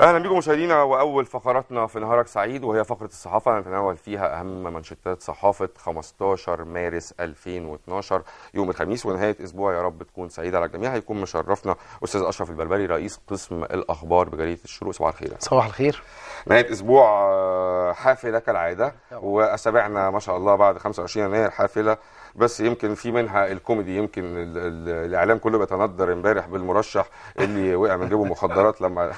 اهلا بكم مشاهدينا واول فقراتنا في نهارك سعيد وهي فقره الصحافه نتناول فيها اهم منشطات صحافه 15 مارس 2012 يوم الخميس ونهايه اسبوع يا رب تكون سعيده على الجميع هيكون مشرفنا استاذ اشرف البلبلي رئيس قسم الاخبار بجريده الشروق صباح الخير صباح الخير نهايه اسبوع آه، حافله كالعاده واسابيعنا ما شاء الله بعد 25 يناير حافله بس يمكن في منها الكوميدي يمكن الـ الـ الاعلام كله بيتندر امبارح بالمرشح اللي وقع من جيبه مخدرات لما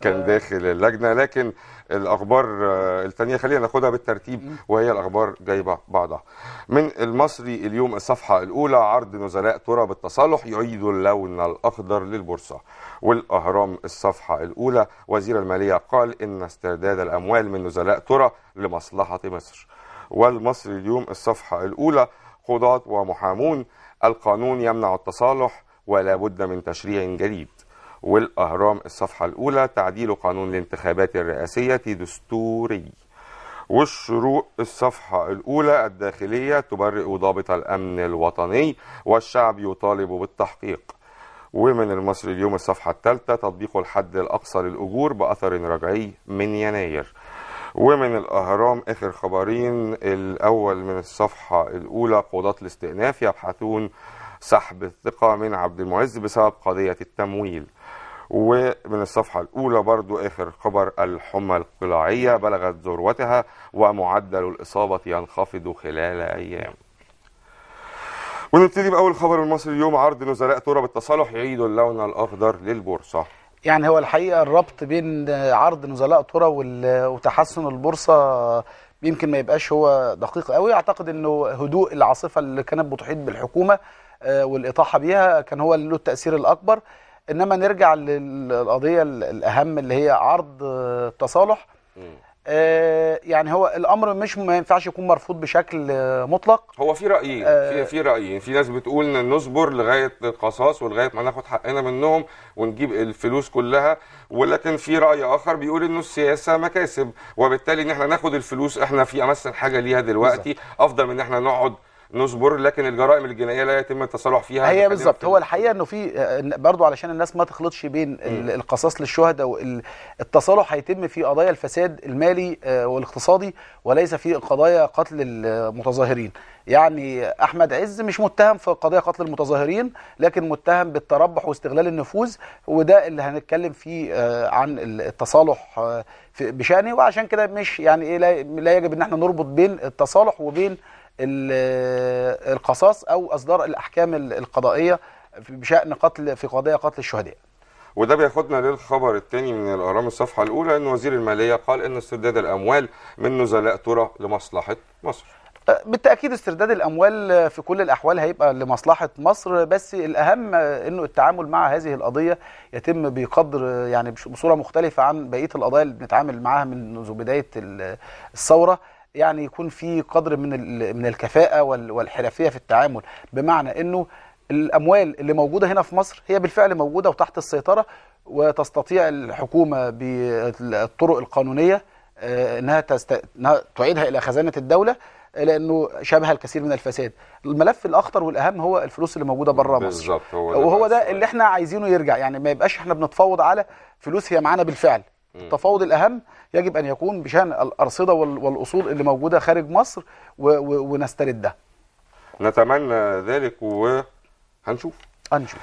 كان آه. داخل اللجنه لكن الاخبار آه، الثانيه خلينا ناخدها بالترتيب وهي الاخبار جايبه بعضها من المصري اليوم الصفحه الاولى عرض نزلاء ترى بالتصالح يعيد اللون الاخضر للبورصه والاهرام الصفحه الاولى وزير الماليه قال ان استرداد الاموال من نزلاء ترى لمصلحه مصر والمصري اليوم الصفحه الاولى قضاة ومحامون القانون يمنع التصالح ولا بد من تشريع جديد والأهرام الصفحة الأولى تعديل قانون الانتخابات الرئاسية دستوري والشروق الصفحة الأولى الداخلية تبرئ ضابط الأمن الوطني والشعب يطالب بالتحقيق ومن المصري اليوم الصفحة الثالثة تطبيق الحد الأقصى للأجور بأثر رجعي من يناير ومن الأهرام اخر خبرين الأول من الصفحة الأولى قضاة الاستئناف يبحثون سحب الثقة من عبد المعز بسبب قضية التمويل ومن الصفحة الأولى برضو آخر خبر الحمى القلاعية بلغت ذروتها ومعدل الإصابة ينخفض خلال أيام ونبتدي بأول خبر المصري اليوم عرض نزلاء تراب التصالح يعيد اللون الأخضر للبورصة يعني هو الحقيقة الربط بين عرض نزلاء ترى وتحسن البورصة يمكن ما يبقاش هو دقيق قوي اعتقد انه هدوء العاصفة اللي كانت بتحيط بالحكومة آه، والإطاحة بيها كان هو اللي له التأثير الأكبر إنما نرجع للقضية الأهم اللي هي عرض آه، التصالح آه، يعني هو الامر مش ما ينفعش يكون مرفوض بشكل آه، مطلق هو في رايين في آه، في رايين في ناس بتقول نصبر لغايه القصاص ولغايه ما ناخد حقنا منهم ونجيب الفلوس كلها ولكن في راي اخر بيقول انه السياسه مكاسب وبالتالي ان احنا ناخد الفلوس احنا في امثل حاجه ليها دلوقتي افضل من ان احنا نقعد نصبر لكن الجرائم الجنائيه لا يتم التصالح فيها هي بالظبط هو الحقيقه انه في برضو علشان الناس ما تخلطش بين القصاص للشهداء والتصالح هيتم في قضايا الفساد المالي آه، والاقتصادي وليس في قضايا قتل المتظاهرين يعني احمد عز مش متهم في قضيه قتل المتظاهرين لكن متهم بالتربح واستغلال النفوذ وده اللي هنتكلم فيه آه، عن التصالح آه، بشانه وعشان كده مش يعني ايه لا يجب ان احنا نربط بين التصالح وبين القصاص أو أصدار الأحكام القضائية بشأن قتل في قضيه قتل الشهداء وده بياخدنا للخبر الثاني من الأهرام الصفحة الأولى أن وزير المالية قال أن استرداد الأموال من نزلاء ترى لمصلحة مصر أه، بالتأكيد استرداد الأموال في كل الأحوال هيبقى لمصلحة مصر بس الأهم أنه التعامل مع هذه القضية يتم بقدر يعني بصورة مختلفة عن بقية القضايا اللي بنتعامل معاها منذ بداية الثورة يعني يكون في قدر من من الكفاءه والحرفيه في التعامل بمعنى انه الاموال اللي موجوده هنا في مصر هي بالفعل موجوده وتحت السيطره وتستطيع الحكومه بالطرق القانونيه آه، انها, تست... إنها تعيدها الى خزانه الدوله لانه شبه الكثير من الفساد الملف الاخطر والاهم هو الفلوس اللي موجوده بره مصر بالظبط هو وهو ده اللي احنا عايزينه يرجع يعني ما يبقاش احنا بنتفاوض على فلوس هي معانا بالفعل التفاوض الاهم يجب أن يكون بشأن الأرصدة والأصول اللي موجودة خارج مصر ونستردها نتمنى ذلك وهنشوف هنشوف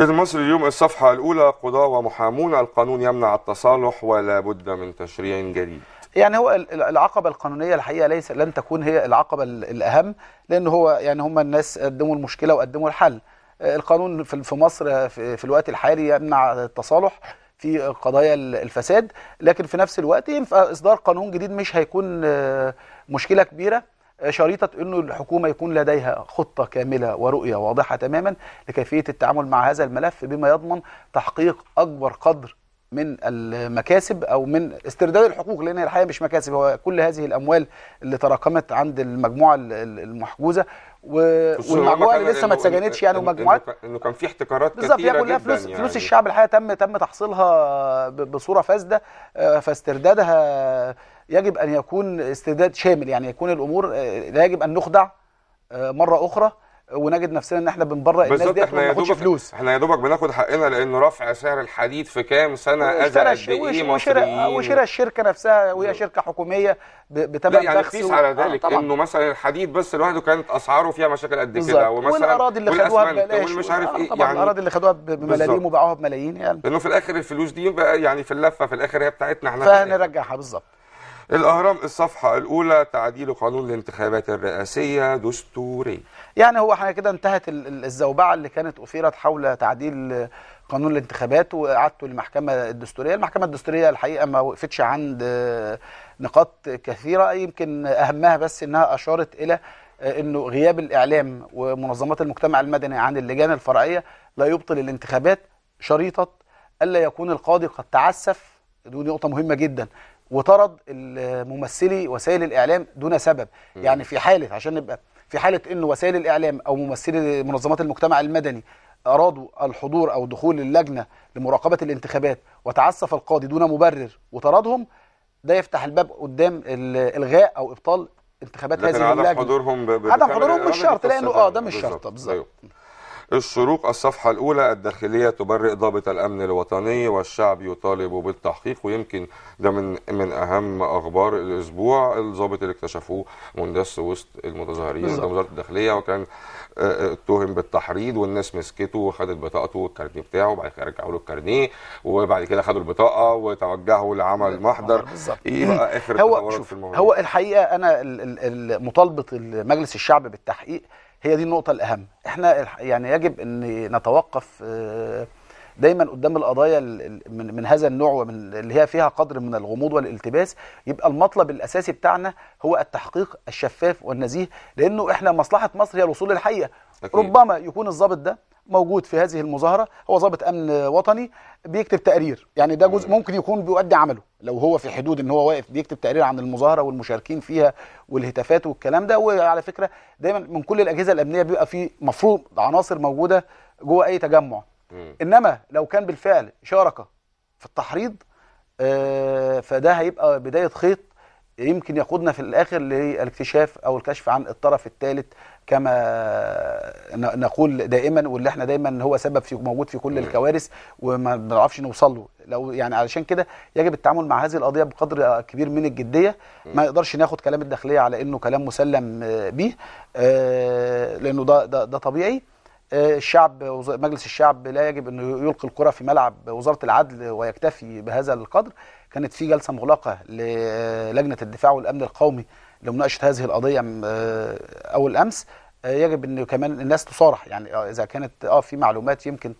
إذن مصر اليوم الصفحة الأولى قضاة ومحامون القانون يمنع التصالح ولا بد من تشريع جديد يعني هو العقبة القانونية الحقيقة ليس لن تكون هي العقبة الأهم لأن هو يعني هم الناس قدموا المشكلة وقدموا الحل القانون في مصر في الوقت الحالي يمنع التصالح في قضايا الفساد لكن في نفس الوقت ينفع اصدار قانون جديد مش هيكون آه، مشكله كبيره آه، شريطه انه الحكومه يكون لديها خطه كامله ورؤيه واضحه تماما لكيفيه التعامل مع هذا الملف بما يضمن تحقيق اكبر قدر من المكاسب او من استرداد الحقوق لان الحقيقه مش مكاسب هو كل هذه الاموال اللي تراكمت عند المجموعه المحجوزه والمجموعه اللي لسه ما اتسجنتش يعني ومجموعات انه, كان في احتكارات كتيره يعني جدا كلها فلوس يعني. فلوس الشعب الحقيقه تم تم تحصيلها بصوره فاسده آه، فاستردادها يجب ان يكون استرداد شامل يعني يكون الامور آه، لا يجب ان نخدع آه، مره اخرى ونجد نفسنا ان احنا بنبرق الناس دي احنا ناخدش فلوس احنا يا دوبك بناخد حقنا لان رفع سعر الحديد في كام سنه اذى قد ايه مصريين وشراء الشركه نفسها وهي شركه حكوميه بتبع لا يعني قيس على آه، ذلك آه انه مثلا الحديد بس لوحده كانت اسعاره فيها مشاكل قد كده ومثلا والاراضي اللي خدوها ببلاش مش عارف آه، ايه يعني الاراضي اللي خدوها بملايين وباعوها بملايين يعني لانه في الاخر الفلوس دي بقى يعني في اللفه في الاخر هي بتاعتنا احنا فهنرجعها بالظبط الأهرام الصفحة الأولى تعديل قانون الانتخابات الرئاسية دستوري يعني هو احنا كده انتهت الزوبعة اللي كانت أثيرت حول تعديل قانون الانتخابات وإعادته للمحكمة الدستورية المحكمة الدستورية الحقيقة ما وقفتش عند نقاط كثيرة يمكن أهمها بس أنها أشارت إلى أنه غياب الإعلام ومنظمات المجتمع المدني عن اللجان الفرعية لا يبطل الانتخابات شريطة ألا يكون القاضي قد تعسف دي نقطة مهمة جدا وطرد ممثلي وسائل الاعلام دون سبب م. يعني في حاله عشان نبقى في حاله انه وسائل الاعلام او ممثلي منظمات المجتمع المدني ارادوا الحضور او دخول اللجنه لمراقبه الانتخابات وتعسف القاضي دون مبرر وطردهم ده يفتح الباب قدام الغاء او ابطال انتخابات هذه اللجنه عدم حضورهم عدم حضورهم مش شرط لانه اه ده مش شرط بالظبط أيوه. الشروق الصفحة الأولى الداخلية تبرئ ضابط الأمن الوطني والشعب يطالب بالتحقيق ويمكن ده من من أهم أخبار الأسبوع الضابط اللي اكتشفوه مندس وسط المتظاهرين ده وزارة الداخلية وكان آه، آه، اتهم بالتحريض والناس مسكته وخدت بطاقته والكارنيه بتاعه وبعد كده رجعوا له الكارنيه وبعد كده خدوا البطاقة وتوجهوا لعمل محضر إيه بقى آخر هو في هو الحقيقة أنا مطالبة مجلس الشعب بالتحقيق هي دي النقطه الاهم احنا يعني يجب ان نتوقف آه، دايما قدام القضايا من, من هذا النوع ومن اللي هي فيها قدر من الغموض والالتباس يبقى المطلب الاساسي بتاعنا هو التحقيق الشفاف والنزيه لانه احنا مصلحه مصر هي الوصول للحقيقه ربما يكون الضابط ده موجود في هذه المظاهرة هو ضابط أمن وطني بيكتب تقرير يعني ده جزء ممكن يكون بيؤدي عمله لو هو في حدود ان هو واقف بيكتب تقرير عن المظاهرة والمشاركين فيها والهتافات والكلام ده وعلى فكرة دايما من كل الأجهزة الأمنية بيبقى في مفروض عناصر موجودة جوه أي تجمع إنما لو كان بالفعل شارك في التحريض آه، فده هيبقى بداية خيط يمكن يقودنا في الآخر للاكتشاف أو الكشف عن الطرف الثالث كما نقول دائما واللي احنا دايما هو سبب في موجود في كل الكوارث وما بنعرفش نوصل له لو يعني علشان كده يجب التعامل مع هذه القضيه بقدر كبير من الجديه ما نقدرش ناخد كلام الداخليه على انه كلام مسلم آه، بيه آه، لانه ده ده, ده طبيعي الشعب مجلس الشعب لا يجب انه يلقي الكره في ملعب وزاره العدل ويكتفي بهذا القدر كانت في جلسه مغلقه للجنه الدفاع والامن القومي لمناقشه هذه القضيه اول امس يجب ان كمان الناس تصارح يعني اذا كانت اه في معلومات يمكن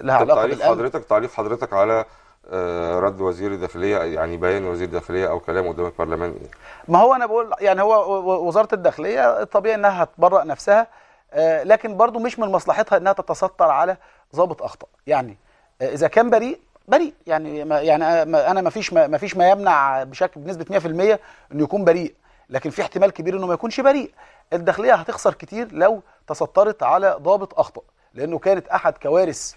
لها طيب، علاقه تعليق حضرتك تعليق حضرتك على آه، رد وزير الداخليه يعني بيان وزير الداخليه او كلام قدام البرلمان إيه؟ ما هو انا بقول يعني هو وزاره الداخليه الطبيعي انها هتبرأ نفسها آه، لكن برضو مش من مصلحتها انها تتستر على ضابط اخطا يعني آه، اذا كان بريء بريء يعني ما يعني انا ما فيش ما فيش ما يمنع بشكل بنسبه 100% انه يكون بريء لكن في احتمال كبير انه ما يكونش بريء الداخليه هتخسر كتير لو تسترت على ضابط اخطا لانه كانت احد كوارث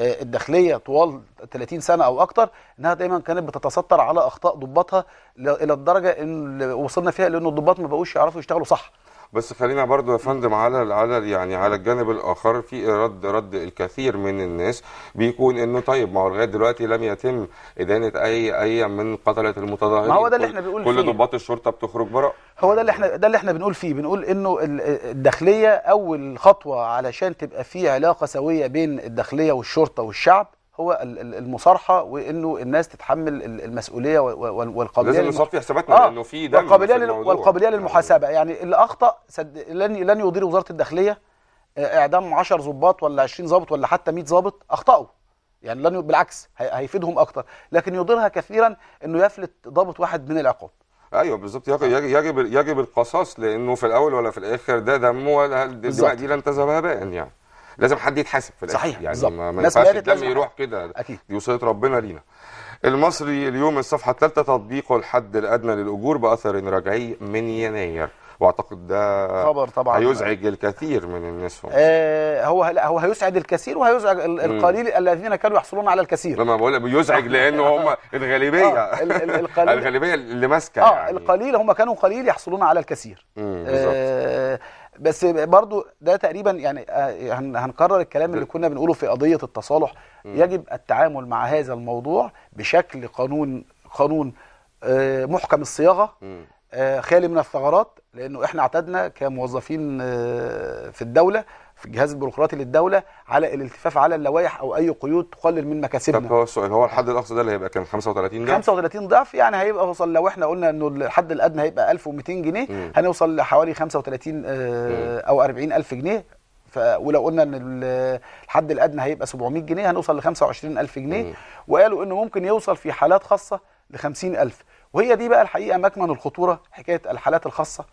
آه، الداخليه طوال 30 سنه او اكتر انها دايما كانت بتتستر على اخطاء ضباطها الى الدرجه ان وصلنا فيها لانه الضباط ما بقوش يعرفوا يشتغلوا صح بس خلينا برضو يا فندم على على يعني على الجانب الاخر في رد رد الكثير من الناس بيكون انه طيب ما هو لغايه دلوقتي لم يتم ادانه اي اي من قتله المتظاهرين ما هو ده اللي احنا بنقول كل ضباط الشرطه بتخرج برا هو ده اللي احنا ده اللي احنا بنقول فيه بنقول انه الداخليه اول خطوه علشان تبقى في علاقه سويه بين الداخليه والشرطه والشعب هو المصارحه وانه الناس تتحمل المسؤوليه والقابليه لازم نصفي حساباتنا آه لانه في ده والقابليه والقابليه يعني للمحاسبه يعني اللي اخطا سد... لن لن يضير وزاره الداخليه آه، اعدام 10 ظباط ولا 20 ظابط ولا حتى 100 ظابط اخطاوا يعني لن بالعكس هيفيدهم اكتر لكن يضرها كثيرا انه يفلت ضابط واحد من العقاب ايوه بالظبط يجب, يجب يجب القصاص لانه في الاول ولا في الاخر ده دمه ولا دي لن تذهب هباء يعني لازم حد يتحاسب في الاخر صحيح يعني بالزبط. ما, ما ينفعش الدم يروح كده اكيد دي وصيه ربنا لينا المصري اليوم الصفحه الثالثه تطبيق الحد الادنى للاجور باثر رجعي من يناير واعتقد ده خبر طبعا هيزعج الكثير من الناس هو آه هو لا هو هيسعد الكثير وهيزعج القليل م. الذين كانوا يحصلون على الكثير لما بقول بيزعج لان هم آه، الغالبيه آه القليل الغالبيه اللي ماسكه آه يعني. القليل هم كانوا قليل يحصلون على الكثير آه بس برضو ده تقريبا يعني آه، هنكرر الكلام اللي كنا بنقوله في قضية التصالح يجب التعامل مع هذا الموضوع بشكل قانون قانون آه، محكم الصياغة آه، خالي من الثغرات لأنه احنا اعتدنا كموظفين في الدولة في الجهاز البيروقراطي للدوله على الالتفاف على اللوائح او اي قيود تقلل من مكاسبنا طب هو السؤال هو الحد الاقصى ده اللي هيبقى كان 35 ضعف 35 ضعف يعني هيبقى وصل لو احنا قلنا انه الحد الادنى هيبقى 1200 جنيه م. هنوصل لحوالي 35 آه، او 40000 جنيه ف... ولو قلنا ان الحد الادنى هيبقى 700 جنيه هنوصل ل 25000 جنيه م. وقالوا انه ممكن يوصل في حالات خاصه ل 50000 وهي دي بقى الحقيقه مكمن الخطوره حكايه الحالات الخاصه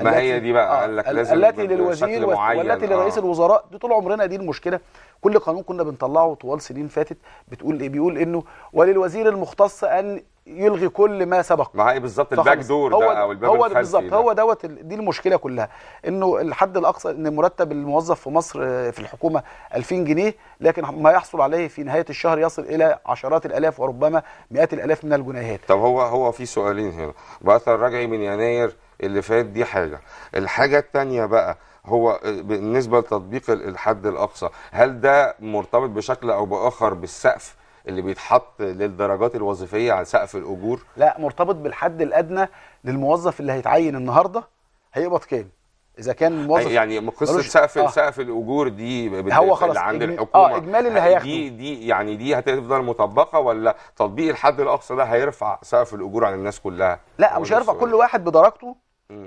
ما هي دي بقى آه، قال لك لازم التي للوزير والتي آه. لرئيس الوزراء دي طول عمرنا دي المشكله كل قانون كنا بنطلعه طوال سنين فاتت بتقول ايه بيقول انه وللوزير المختص ان يلغي كل ما سبق ما هي بالظبط الباك دور ده او الباب هو بالظبط هو دوت دي المشكله كلها انه الحد الاقصى ان مرتب الموظف في مصر آه، في الحكومه 2000 جنيه لكن ما يحصل عليه في نهايه الشهر يصل الى عشرات الالاف وربما مئات الالاف من الجنيهات طب هو هو في سؤالين هنا باثر رجعي من يناير اللي فات دي حاجه الحاجه الثانيه بقى هو بالنسبه لتطبيق الحد الاقصى هل ده مرتبط بشكل او باخر بالسقف اللي بيتحط للدرجات الوظيفيه على سقف الاجور لا مرتبط بالحد الادنى للموظف اللي هيتعين النهارده هيقبض كام اذا كان الموظف يعني قصه سقف آه. سقف الاجور دي هو خلاص اللي عند إجمال... آه، الحكومه اه اجمالي اللي هياخده دي دي يعني دي هتفضل مطبقه ولا تطبيق الحد الاقصى ده هيرفع سقف الاجور عن الناس كلها لا مش هيرفع كل واحد بدرجته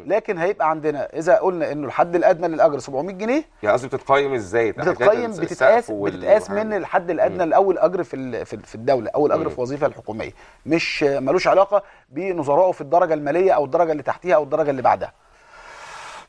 لكن هيبقى عندنا اذا قلنا انه الحد الادنى للاجر 700 جنيه يعني قصدي بتتقيم ازاي بتتقيم بتتقاس بتتقاس من الحد الادنى لاول اجر في في الدوله اول اجر في وظيفه الحكوميه مش ملوش علاقه بنظرائه في الدرجه الماليه او الدرجه اللي تحتيها او الدرجه اللي بعدها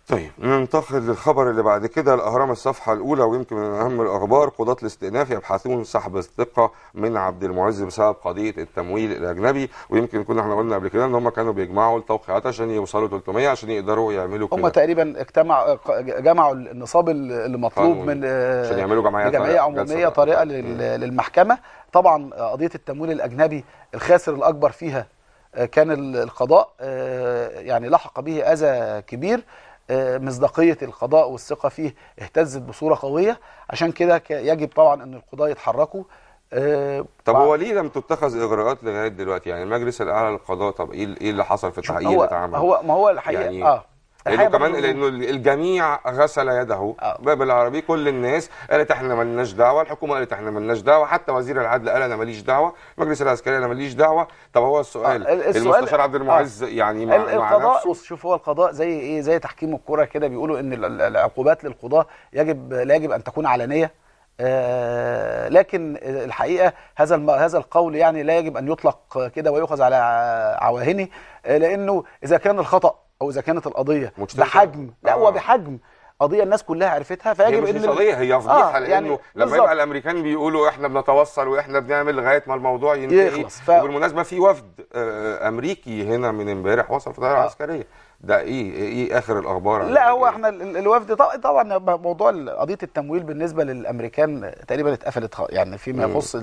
طيب ننتقل للخبر اللي بعد كده الاهرام الصفحه الاولى ويمكن من اهم الاخبار قضاه الاستئناف يبحثون سحب الثقه من عبد المعز بسبب قضيه التمويل الاجنبي ويمكن كنا احنا قلنا قبل كده ان هم كانوا بيجمعوا التوقيعات عشان يوصلوا 300 عشان يقدروا يعملوا كده هم تقريبا اجتمع جمعوا النصاب اللي مطلوب من آه، عشان يعملوا جمعيه جمعيه عموميه طريقه للمحكمه طبعا قضيه التمويل الاجنبي الخاسر الاكبر فيها آه، كان القضاء آه، يعني لحق به اذى كبير آه، مصداقية القضاء والثقة فيه اهتزت بصورة قوية عشان كده يجب طبعا أن القضاء يتحركوا آه، طب هو ليه لم تتخذ اجراءات لغايه دلوقتي يعني المجلس الاعلى للقضاء طب ايه, إيه اللي حصل في التحقيق اتعمل هو ما هو الحقيقه يعني اه لانه كمان لانه الجميع غسل يده آه. بالعربي كل الناس قالت احنا ما لناش دعوه الحكومه قالت احنا ما لناش دعوه حتى وزير العدل قال انا ماليش دعوه المجلس العسكري انا ماليش دعوه طب هو السؤال, آه. السؤال المستشار عبد المعز آه. يعني مع القضاء نفسه شوف هو القضاء زي ايه زي تحكيم الكوره كده بيقولوا ان العقوبات للقضاه يجب لا يجب ان تكون علنيه آه لكن الحقيقه هذا هذا القول يعني لا يجب ان يطلق كده ويؤخذ على عواهنه آه، لانه اذا كان الخطا او اذا كانت القضيه بحجم لا هو آه. بحجم قضيه الناس كلها عرفتها فيجب ان القضيه هي آه، فضيحه آه لانه يعني لما يبقى الامريكان بيقولوا احنا بنتوصل واحنا بنعمل لغايه ما الموضوع ينتهي ف... وبالمناسبه في وفد آه، امريكي هنا من امبارح وصل في آه. عسكريه ده ايه ايه اخر الاخبار لا هو إيه؟ احنا الوفد طبعا موضوع قضيه التمويل بالنسبه للامريكان تقريبا اتقفلت يعني فيما يخص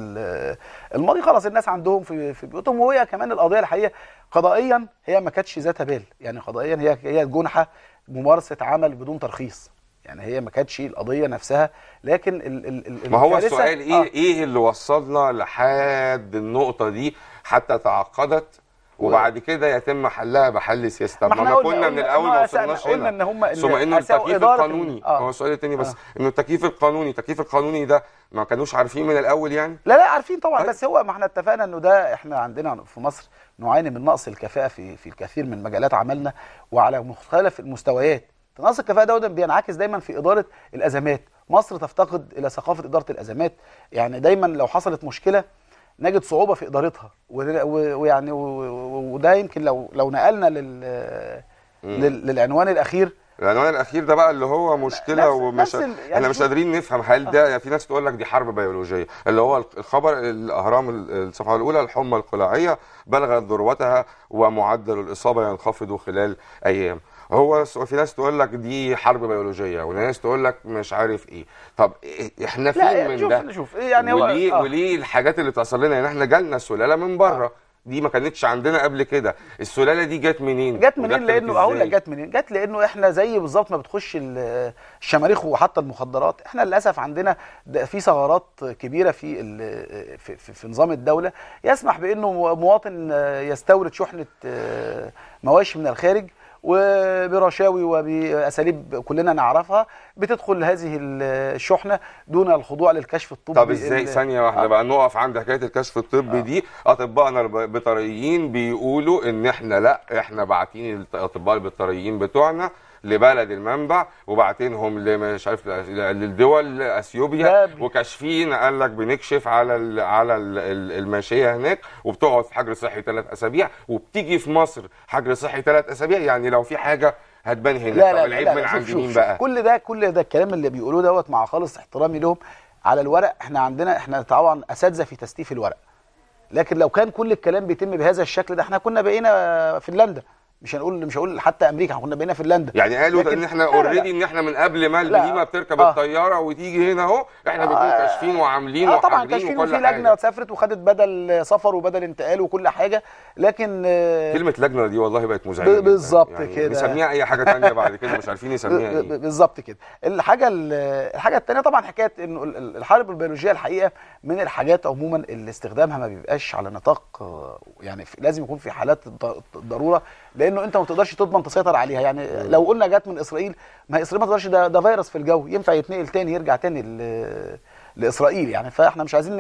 الماضي خلاص الناس عندهم في في بيوتهم وهي كمان القضيه الحقيقه قضائيا هي ما كانتش ذات بال يعني قضائيا هي هي جنحه ممارسه عمل بدون ترخيص يعني هي ما كانتش القضيه نفسها لكن ال ال ما هو السؤال ايه آه. ايه اللي وصلنا لحد النقطه دي حتى تعقدت وبعد كده يتم حلها بحل سياسي طب ما احنا كنا من الاول ما وصلناش هنا ان هم ثم ان التكييف القانوني آه. هو السؤال الثاني بس آه. انه التكييف القانوني التكييف القانوني ده ما كانوش عارفين من الاول يعني لا لا عارفين طبعا طيب. بس هو ما احنا اتفقنا انه ده احنا عندنا في مصر نعاني من نقص الكفاءه في في الكثير من مجالات عملنا وعلى مختلف المستويات نقص الكفاءه دوت بينعكس دايما في اداره الازمات مصر تفتقد الى ثقافه اداره الازمات يعني دايما لو حصلت مشكله نجد صعوبه في ادارتها ويعني وده يمكن لو لو نقلنا لل للعنوان الاخير العنوان الاخير ده بقى اللي هو مشكله ومش يعني احنا مش قادرين نفهم هل ده آه. يعني في ناس تقول لك دي حرب بيولوجيه اللي هو الخبر الاهرام الصفحه الاولى الحمى القلاعيه بلغت ذروتها ومعدل الاصابه ينخفض خلال ايام هو في ناس تقول لك دي حرب بيولوجيه وناس تقول لك مش عارف ايه طب احنا فين من ده ده شوف يعني وليه هو... آه. وليه الحاجات اللي بتحصل لنا يعني احنا جالنا سلاله من بره آه. دي ما كانتش عندنا قبل كده السلاله دي جت منين جت منين لانه اقول لك جت منين جت لانه احنا زي بالظبط ما بتخش الشماريخ وحتى المخدرات احنا للاسف عندنا في ثغرات كبيره في, في في نظام الدوله يسمح بانه مواطن يستورد شحنه آه، مواشي من الخارج وبرشاوي وبأساليب كلنا نعرفها بتدخل هذه الشحنة دون الخضوع للكشف الطبي طب ازاي ثانية واحدة آه. بقى نقف عند حكاية الكشف الطبي آه. دي اطباءنا البيطريين بيقولوا إن إحنا لا إحنا باعتين الأطباء البيطريين بتوعنا لبلد المنبع وبعتينهم مش عارف للدول اثيوبيا وكاشفين قال لك بنكشف على على الماشيه هناك وبتقعد في حجر صحي ثلاث اسابيع وبتيجي في مصر حجر صحي ثلاث اسابيع يعني لو في حاجه هتبان هنا لا لا العيب من عند مين بقى كل ده كل ده الكلام اللي بيقولوه دوت مع خالص احترامي لهم على الورق احنا عندنا احنا طبعا اساتذه في تستيف الورق لكن لو كان كل الكلام بيتم بهذا الشكل ده احنا كنا بقينا فنلندا مش هنقول مش هقول حتى امريكا احنا كنا بقينا فنلندا يعني قالوا ان احنا اوريدي ان احنا من قبل ما البهيمه بتركب آه. الطياره وتيجي هنا اهو احنا آه. بنكون كاشفين وعاملين آه طبعا كاشفين وفي لجنه سافرت وخدت بدل سفر وبدل انتقال وكل حاجه لكن آه، كلمه لجنه دي والله بقت مزعجه بالظبط يعني كده نسميها اي حاجه ثانيه بعد كده مش عارفين نسميها ايه بالظبط كده الحاجه الحاجه الثانيه طبعا حكايه انه الحرب البيولوجيه الحقيقه من الحاجات عموما اللي استخدامها ما بيبقاش على نطاق آه، يعني لازم يكون في حالات ضروره لانه انت ما تقدرش تضمن تسيطر عليها يعني لو قلنا جت من اسرائيل ما هي اسرائيل ما تقدرش ده, ده فيروس في الجو ينفع يتنقل تاني يرجع تاني لاسرائيل يعني فاحنا مش عايزين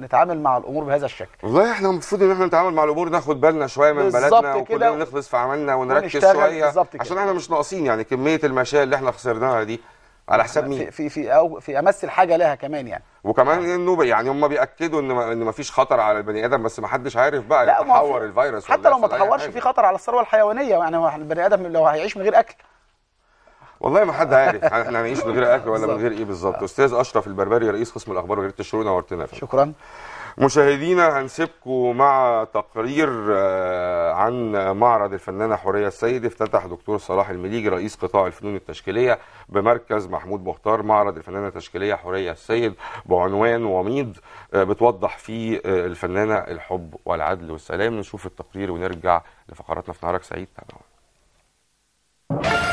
نتعامل مع الامور بهذا الشكل والله احنا المفروض ان احنا نتعامل مع الامور ناخد بالنا شويه من بلدنا وكلنا نخلص في عملنا ونركز شويه عشان احنا مش ناقصين يعني كميه المشاكل اللي احنا خسرناها دي على حساب مين في في في, أو في امس الحاجه لها كمان يعني وكمان انه يعني هم بياكدوا ان ان مفيش خطر على البني ادم بس محدش عارف بقى لا يتحور الفيروس حتى لو ما تحورش في خطر على الثروه الحيوانيه يعني البني ادم لو هيعيش من غير اكل والله ما حد عارف احنا هنعيش من غير اكل ولا من غير ايه بالظبط استاذ اشرف البربري رئيس قسم الاخبار وجريده الشؤون نورتنا شكرا مشاهدينا هنسيبكم مع تقرير آه، عن معرض الفنانه حوريه السيد افتتح دكتور صلاح المليجي رئيس قطاع الفنون التشكيليه بمركز محمود مختار معرض الفنانه التشكيليه حوريه السيد بعنوان وميض آه، بتوضح فيه آه، الفنانه الحب والعدل والسلام نشوف التقرير ونرجع لفقراتنا في نهارك سعيد تابعونا